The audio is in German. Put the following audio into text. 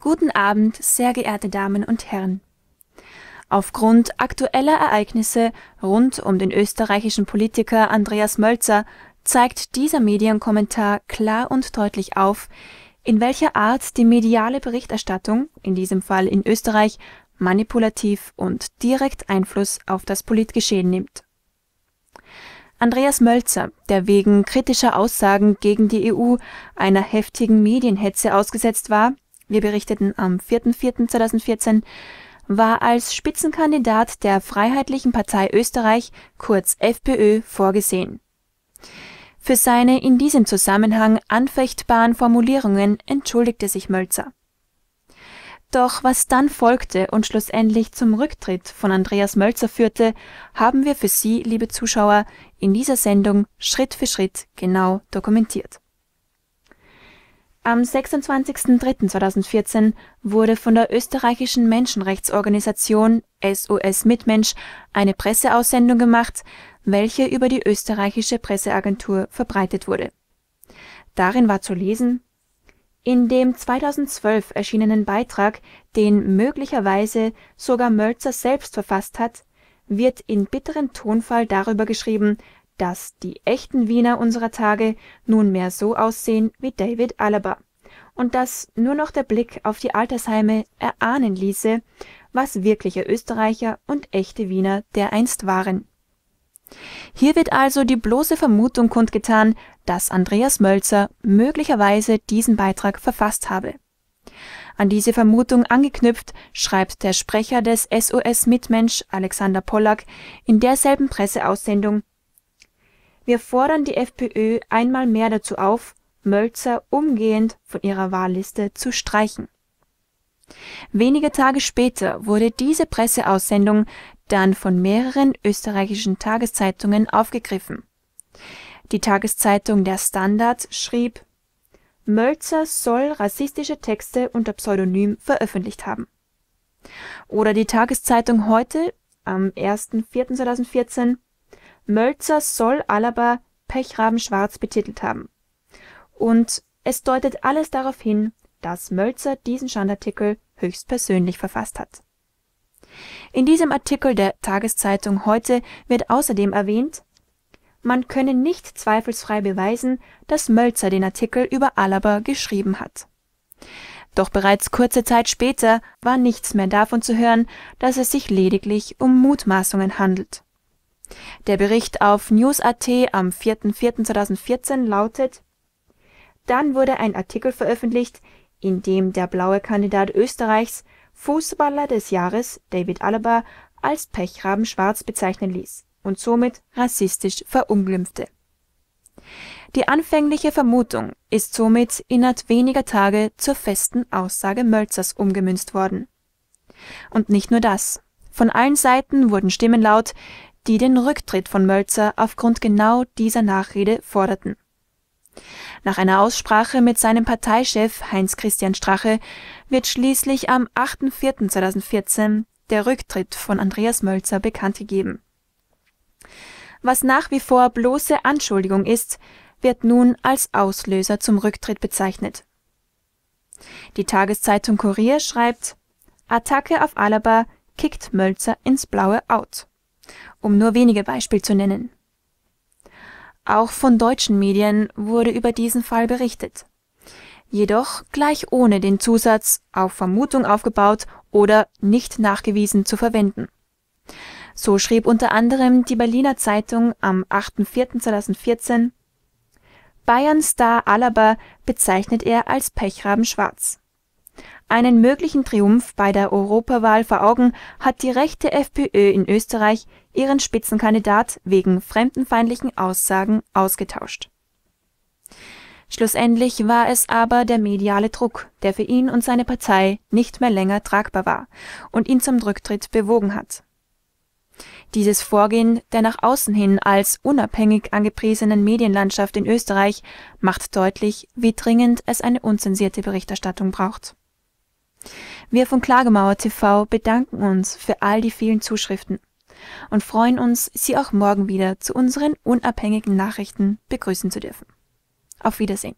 Guten Abend, sehr geehrte Damen und Herren. Aufgrund aktueller Ereignisse rund um den österreichischen Politiker Andreas Mölzer zeigt dieser Medienkommentar klar und deutlich auf, in welcher Art die mediale Berichterstattung, in diesem Fall in Österreich, manipulativ und direkt Einfluss auf das Politgeschehen nimmt. Andreas Mölzer, der wegen kritischer Aussagen gegen die EU einer heftigen Medienhetze ausgesetzt war wir berichteten am 4.4.2014, war als Spitzenkandidat der Freiheitlichen Partei Österreich kurz FPÖ vorgesehen. Für seine in diesem Zusammenhang anfechtbaren Formulierungen entschuldigte sich Mölzer. Doch was dann folgte und schlussendlich zum Rücktritt von Andreas Mölzer führte, haben wir für Sie, liebe Zuschauer, in dieser Sendung Schritt für Schritt genau dokumentiert. Am 26.03.2014 wurde von der österreichischen Menschenrechtsorganisation SOS Mitmensch eine Presseaussendung gemacht, welche über die österreichische Presseagentur verbreitet wurde. Darin war zu lesen: In dem 2012 erschienenen Beitrag, den möglicherweise sogar Mölzer selbst verfasst hat, wird in bitterem Tonfall darüber geschrieben dass die echten Wiener unserer Tage nunmehr so aussehen wie David Alaba und dass nur noch der Blick auf die Altersheime erahnen ließe, was wirkliche Österreicher und echte Wiener dereinst waren. Hier wird also die bloße Vermutung kundgetan, dass Andreas Mölzer möglicherweise diesen Beitrag verfasst habe. An diese Vermutung angeknüpft schreibt der Sprecher des SOS Mitmensch Alexander Pollack in derselben Presseaussendung wir fordern die FPÖ einmal mehr dazu auf, Mölzer umgehend von ihrer Wahlliste zu streichen. Wenige Tage später wurde diese Presseaussendung dann von mehreren österreichischen Tageszeitungen aufgegriffen. Die Tageszeitung Der Standard schrieb Mölzer soll rassistische Texte unter Pseudonym veröffentlicht haben. Oder die Tageszeitung Heute am 1.4.2014 Mölzer soll Alaba Pechraben-Schwarz betitelt haben. Und es deutet alles darauf hin, dass Mölzer diesen Schandartikel höchstpersönlich verfasst hat. In diesem Artikel der Tageszeitung heute wird außerdem erwähnt, man könne nicht zweifelsfrei beweisen, dass Mölzer den Artikel über Alaba geschrieben hat. Doch bereits kurze Zeit später war nichts mehr davon zu hören, dass es sich lediglich um Mutmaßungen handelt der Bericht auf news.at am 4.4.2014 lautet Dann wurde ein Artikel veröffentlicht, in dem der blaue Kandidat Österreichs Fußballer des Jahres David Alaba als „ Pechraben Schwarz “bezeichnen ließ und somit rassistisch verunglimpfte. Die anfängliche Vermutung ist somit innerhalb weniger Tage zur festen Aussage Mölzers umgemünzt worden. Und nicht nur das: Von allen Seiten wurden Stimmen laut die den Rücktritt von Mölzer aufgrund genau dieser Nachrede forderten. Nach einer Aussprache mit seinem Parteichef Heinz Christian Strache wird schließlich am 8.4.2014 der Rücktritt von Andreas Mölzer bekannt gegeben. Was nach wie vor bloße Anschuldigung ist, wird nun als Auslöser zum Rücktritt bezeichnet. Die Tageszeitung Kurier schreibt Attacke auf Alaba kickt Mölzer ins blaue Out um nur wenige Beispiele zu nennen. Auch von deutschen Medien wurde über diesen Fall berichtet, jedoch gleich ohne den Zusatz auf Vermutung aufgebaut oder nicht nachgewiesen zu verwenden. So schrieb unter anderem die Berliner Zeitung am 8.4.2014 Bayern-Star Alaba bezeichnet er als Pechraben schwarz einen möglichen Triumph bei der Europawahl vor Augen hat die rechte FPÖ in Österreich ihren Spitzenkandidat wegen fremdenfeindlichen Aussagen ausgetauscht. Schlussendlich war es aber der mediale Druck, der für ihn und seine Partei nicht mehr länger tragbar war und ihn zum Rücktritt bewogen hat. Dieses Vorgehen der nach außen hin als unabhängig angepriesenen Medienlandschaft in Österreich macht deutlich, wie dringend es eine unzensierte Berichterstattung braucht wir von Klagemauer TV bedanken uns für all die vielen Zuschriften und freuen uns, Sie auch morgen wieder zu unseren unabhängigen Nachrichten begrüßen zu dürfen. Auf Wiedersehen.